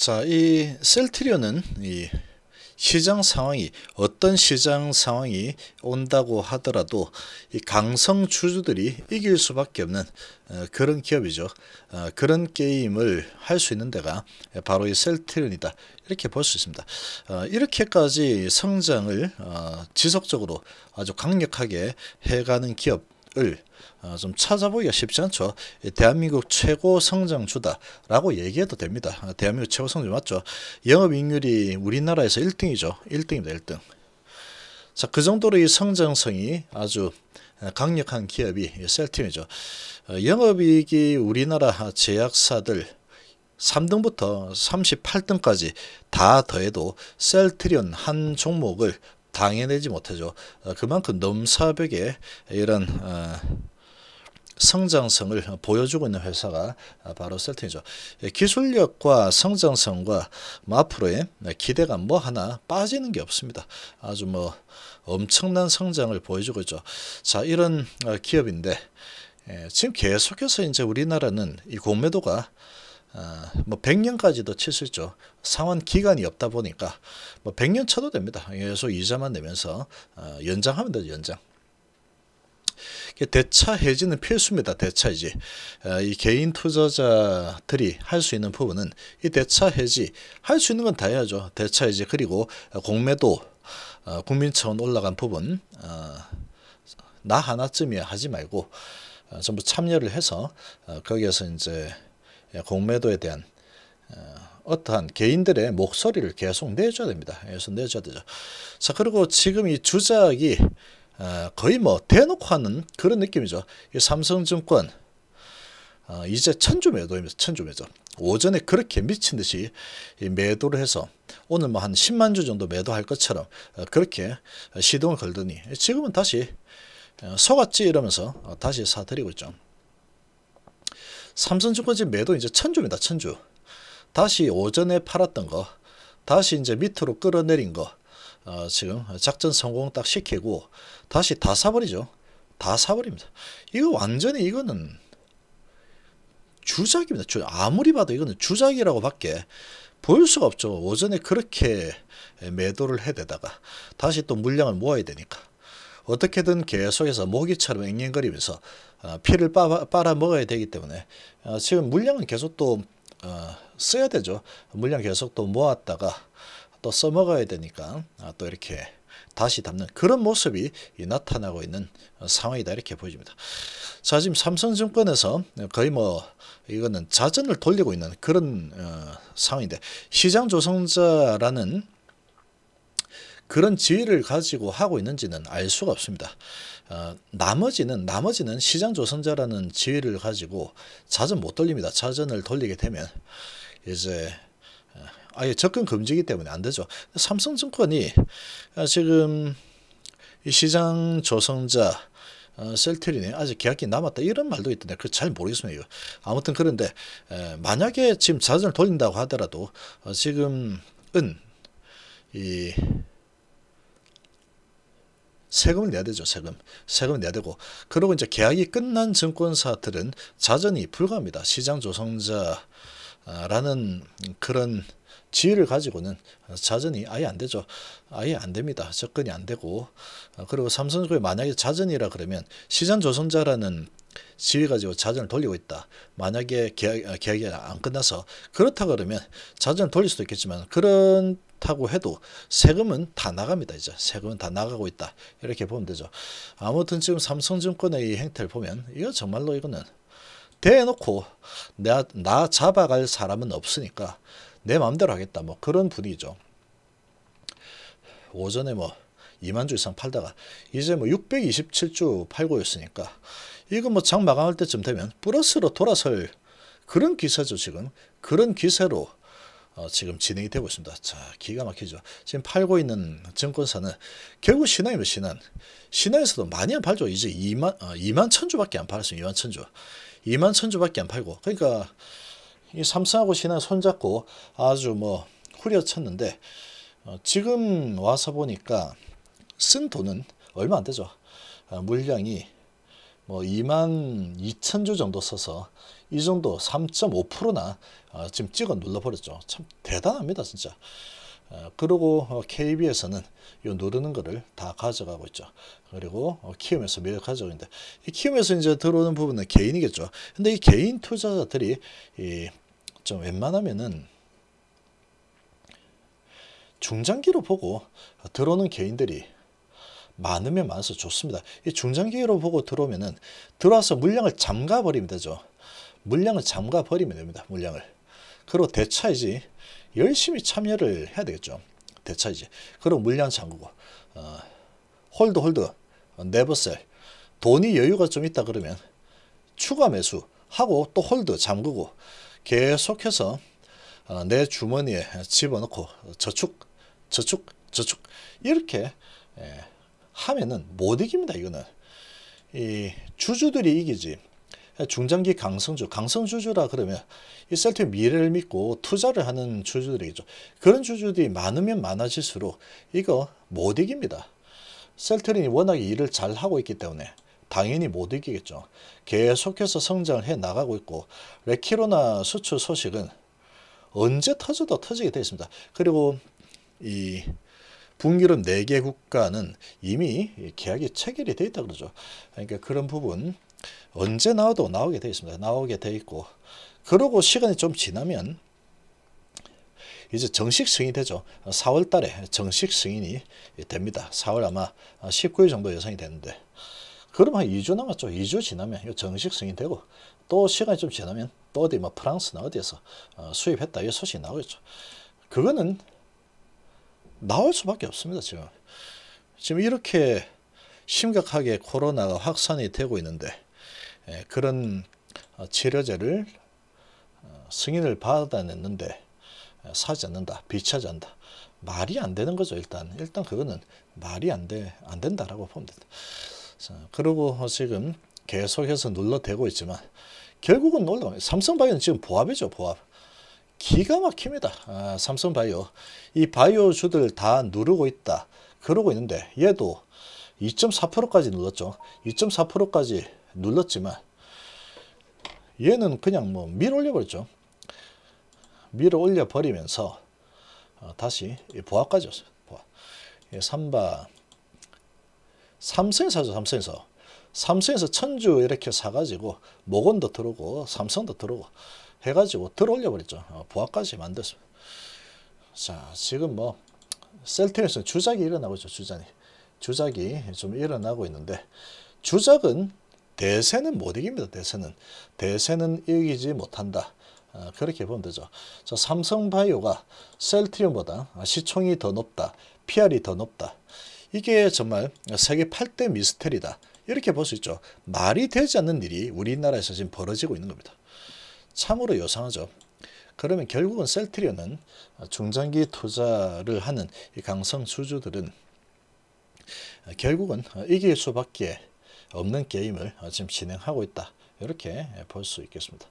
자, 이 셀트리온은 이 시장 상황이 어떤 시장 상황이 온다고 하더라도 이 강성 주주들이 이길 수밖에 없는 어, 그런 기업이죠. 어, 그런 게임을 할 수 있는 데가 바로 이 셀트리온이다. 이렇게 볼 수 있습니다. 어, 이렇게까지 성장을 지속적으로 아주 강력하게 해가는 기업 을좀 어, 찾아보기가 쉽지 않죠. 대한민국 최고 성장주다라고 얘기해도 됩니다. 아, 대한민국 최고 성장주 맞죠. 영업이익률이 우리나라에서 1등이죠. 1등입니다. 1등. 자, 그 정도로 이 성장성이 아주 어, 강력한 기업이 셀팀이죠. 어, 영업이익이 우리나라 제약사들 3등부터 38등까지 다 더해도 셀트리온 한 종목을 당해내지 못하죠. 어, 그만큼 넘사벽에 이런 어, 성장성을 보여주고 있는 회사가 바로 셀틴이죠. 예, 기술력과 성장성과 뭐 앞으로의 기대가 뭐 하나 빠지는 게 없습니다. 아주 뭐 엄청난 성장을 보여주고 있죠. 자, 이런 어, 기업인데 예, 지금 계속해서 이제 우리나라는 이 공매도가 아, 뭐 100년까지도 칠 수 있죠. 상환 기간이 없다 보니까 뭐 100년 쳐도 됩니다. 계속 이자만 내면서 아, 연장하면 되죠. 연장. 대차 해지는 필수입니다. 대차 해지. 아, 이 개인 투자자들이 할 수 있는 부분은 이 대차 해지 할 수 있는 건 다 해야죠. 대차 해지 그리고 공매도 어, 국민차원 올라간 부분 어, 나 하나쯤이야 하지 말고 어, 전부 참여를 해서 거기에서 이제 예, 공매도에 대한 어, 어떠한 개인들의 목소리를 계속 내줘야 됩니다. 예, 그래 내줘야 되죠. 자 그리고 지금 이 주작이 어, 거의 뭐 대놓고 하는 그런 느낌이죠. 이 삼성증권 어, 이제 천주 매도입니다. 천주 매도. 오전에 그렇게 미친 듯이 매도를 해서 오늘 뭐한 10만 주 정도 매도할 것처럼 그렇게 시동을 걸더니 지금은 다시 속았지 이러면서 다시 사들이고 있죠. 삼성증권지 매도 이제 천주입니다. 천주. 다시 오전에 팔았던 거 다시 이제 밑으로 끌어내린 거 어, 지금 작전 성공 딱 시키고 다시 다 사버리죠. 다 사버립니다. 이거 완전히 이거는 주작입니다. 주, 아무리 봐도 이거는 주작이라고 밖에 보일 수가 없죠. 오전에 그렇게 매도를 해대다가 다시 또 물량을 모아야 되니까. 어떻게든 계속해서 모기처럼 앵앵거리면서 어, 피를 빨아, 먹어야 되기 때문에 어, 지금 물량은 계속 또 어, 써야 되죠. 물량 계속 또 모았다가 또 써먹어야 되니까 아, 또 이렇게 다시 담는 그런 모습이 나타나고 있는 상황이다 이렇게 보여니다자 지금 삼성증권에서 거의 뭐 이거는 자전을 돌리고 있는 그런 어, 상황인데 시장 조성자라는 그런 지위를 가지고 하고 있는지는 알 수가 없습니다. 어, 나머지는 나머지는 시장 조선자라는 지위를 가지고 자전 못 돌립니다. 자전을 돌리게 되면 이제 어, 아예 접근 금지기 때문에 안 되죠. 삼성증권이 지금 이 시장 조성자 어, 셀트리네 아직 계약이 남았다 이런 말도 있던데 그 잘 모르겠습니다. 이거. 아무튼 그런데 에, 어, 만약에 지금 자전을 돌린다고 하더라도 어, 지금 은이 세금을 내야 되죠. 세금. 세금을 내야 되고 그리고 이제 계약이 끝난 증권사들은 자전이 불가합니다. 시장 조성자라는 그런 지위를 가지고는 자전이 아예 안 되죠. 아예 안 됩니다. 접근이 안 되고 그리고 삼성그룹이 만약에 자전이라 그러면 시장 조성자라는 시위 가지고 자전을 돌리고 있다. 만약에 계약, 아, 계약이 안 끝나서 그렇다 그러면 자전을 돌릴 수도 있겠지만 그렇다고 해도 세금은 다 나갑니다. 이제 세금은 다 나가고 있다. 이렇게 보면 되죠. 아무튼 지금 삼성증권의 이 행태를 보면 이거 정말로 이거는 대놓고 나, 나 잡아갈 사람은 없으니까 내 마음대로 하겠다. 뭐 그런 분위기죠. 오전에 뭐 2만 주 이상 팔다가 이제 뭐 627주 팔고 있으니까 이거 뭐장 마감할 때쯤 되면 플러스로 돌아설 그런 기사죠 지금 그런 기세로 어, 지금 진행이 되고 있습니다. 자 기가 막히죠. 지금 팔고 있는 증권사는 결국 신앙이면신앙신앙에서도 많이 안 팔죠. 이제 2만 어, 2만 천주밖에 안 팔았어요. 2만 천주 2만 천주밖에 안 팔고 그러니까 이 삼성하고 신앙 손잡고 아주 뭐 후려쳤는데 어, 지금 와서 보니까 쓴 돈은 얼마 안 되죠. 아, 물량이 뭐 2만 2천 조 정도 써서 이 정도 3.5%나 어, 지금 찍어 눌러버렸죠. 참 대단합니다, 진짜. 어, 그리고 KB에서는 어, 이 누르는 거를 다 가져가고 있죠. 그리고 키움에서 매력 가져가는데 키움에서 이제 들어오는 부분은 개인이겠죠. 근데 이 개인 투자자들이 이좀 웬만하면은 중장기로 보고 들어오는 개인들이 많으면 많아서 좋습니다. 이 중장기로 보고 들어오면은 들어와서 물량을 잠가 버리면 되죠. 물량을 잠가 버리면 됩니다. 물량을. 그리고 대차이지 열심히 참여를 해야 되겠죠. 대차이지. 그리고 물량 잠그고 어, 홀드 홀드 네버셀 돈이 여유가 좀 있다 그러면 추가 매수 하고 또 홀드 잠그고 계속해서 어, 내 주머니에 집어넣고 저축 저축 저축 이렇게 예, 하면은 못 이깁니다. 이거는 이 주주들이 이기지. 중장기 강성주, 강성주주라 그러면 이 셀트의 미래를 믿고 투자를 하는 주주들이죠. 그런 주주들이 많으면 많아질수록 이거 못 이깁니다. 셀트린이 워낙에 일을 잘 하고 있기 때문에 당연히 못 이기겠죠. 계속해서 성장을 해 나가고 있고 레키로나 수출 소식은 언제 터져도 터지게 되어 있습니다. 그리고 이 북유럽 4개 국가는 이미 계약이 체결이 돼 있다 고 그러죠. 그러니까 그런 부분 언제 나와도 나오게 돼 있습니다. 나오게 돼 있고 그러고 시간이 좀 지나면 이제 정식 승인이 되죠. 4월 달에 정식 승인이 됩니다. 4월 아마 19일 정도 예상이 되는데 그럼 한 2주 남았죠. 2주 지나면 이 정식 승인되고 이또 시간이 좀 지나면 또 어디 뭐 프랑스나 어디에서 어, 수입했다 이 소식이 나오겠죠. 그거는 나올 수밖에 없습니다. 지금 지금 이렇게 심각하게 코로나가 확산이 되고 있는데 예, 그런 어, 치료제를 어, 승인을 받아냈는데 어, 사지 않는다, 비차지한다. 말이 안 되는 거죠 일단. 일단 그거는 말이 안 돼, 안 된다라고 보니다 자, 그리고 지금 계속해서 눌러대고 있지만 결국은 놀라워요. 삼성바이오는 지금 보합이죠, 보합. 기가 막힙니다. 아, 삼성바이오. 이 바이오주들 다 누르고 있다. 그러고 있는데 얘도 2.4%까지 눌렀죠. 2.4%까지 눌렀지만 얘는 그냥 뭐 밀어 올려버렸죠. 밀어 올려버리면서 어, 다시 보합까지 왔어요. 보합. 예, 3바 삼성에서 삼성에서. 삼성에서 천주 이렇게 사가지고 모건도 들어오고 삼성도 들어오고 해가지고 들어올려 버렸죠. 어, 부하까지 만들었어. 자 지금 뭐 셀틱에서 주작이 일어나고 있죠. 주작이 주작이 좀 일어나고 있는데 주작은 대세는 못 이깁니다. 대세는 대세는 이기지 못한다. 어, 그렇게 보면 되죠. 자, 삼성바이오가 셀트리온보다 시총이 더 높다. PR이 더 높다. 이게 정말 세계 8대 미스테리다. 이렇게 볼 수 있죠. 말이 되지 않는 일이 우리나라에서 지금 벌어지고 있는 겁니다. 참으로 요상하죠. 그러면 결국은 셀트리온은 중장기 투자를 하는 강성 주주들은 결국은 이길 수밖에 없는 게임을 지금 진행하고 있다. 이렇게 볼 수 있겠습니다.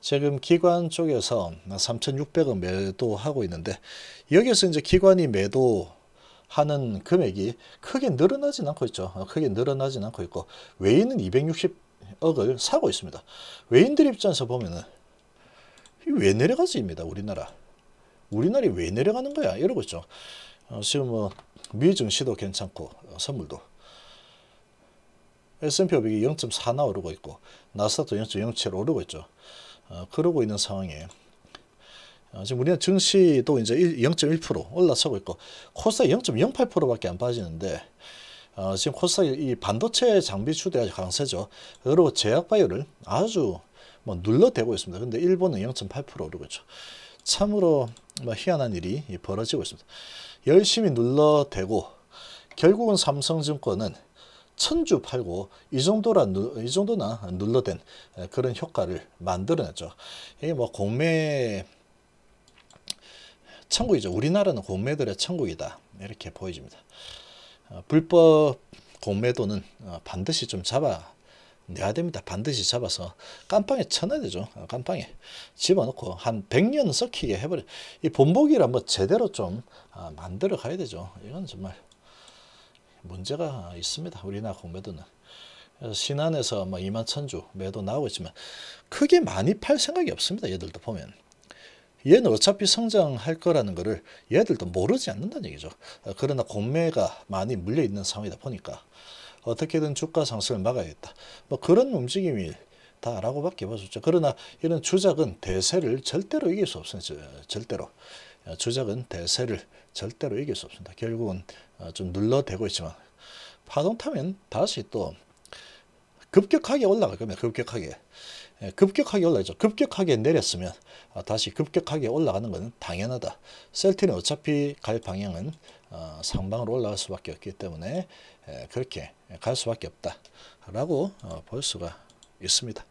지금 기관 쪽에서 3,600원 매도하고 있는데 여기서 이제 기관이 매도 하는 금액이 크게 늘어나진 않고 있죠. 크게 늘어나진 않고 있고 외인은 억을 사고 있습니다. 외인들 입장에서 보면은 왜 내려가지입니다. 우리나라. 우리나라 왜 내려가는 거야 이러고 있죠. 어, 지금 뭐 미증시도 괜찮고 어, 선물도 S&P 500이 0.4나 오르고 있고 나스닥도 0.07 오르고 있죠. 어, 그러고 있는 상황에 어, 지금 우리는 증시도 이제 0.1% 올라서고 있고 코스닥 0.08%밖에 안 빠지는데 어, 지금 코스닥이 이 반도체 장비 추대가 강세죠. 그리고 제약바이오를 아주 뭐 눌러대고 있습니다. 근데 일본은 0.8% 오르고 있죠. 참으로 뭐 희한한 일이 벌어지고 있습니다. 열심히 눌러대고 결국은 삼성증권은 천주 팔고 이 정도라 이 정도나 눌러댄 그런 효과를 만들어냈죠. 이게 뭐 공매 천국이죠. 우리나라는 공매들의 천국이다 이렇게 보여집니다. 아, 불법 공매도는 아, 반드시 좀 잡아내야 됩니다. 반드시 잡아서 깜빵에 쳐내야 되죠. 아, 깜빵에 집어넣고 한 100년 썩히게 해버려. 이 본보기를 한번 제대로 좀 만들어 가야 되죠. 이건 정말 문제가 있습니다. 우리나라 공매도는. 신안에서 2만 뭐 천주 매도 나오고 있지만 크게 많이 팔 생각이 없습니다. 얘들도 보면. 얘는 어차피 성장할 거라는 거를 얘들도 모르지 않는다는 얘기죠. 그러나 공매가 많이 물려있는 상황이다 보니까 어떻게든 주가 상승을 막아야겠다. 뭐 그런 움직임이 다라고밖에 봐줬죠. 그러나 이런 주작은 대세를 절대로 이길 수 없습니다. 절대로. 주작은 대세를 절대로 이길 수 없습니다. 결국은 어, 좀 눌러대고 있지만 파동 타면 다시 또 급격하게 올라갈 겁니다. 급격하게. 예, 급격하게 올라죠. 급격하게 내렸으면 어, 다시 급격하게 올라가는 것은 당연하다. 셀트는 어차피 갈 방향은 어, 상방으로 올라갈 수밖에 없기 때문에 예, 그렇게 갈 수밖에 없다라고 어, 볼 수가 있습니다.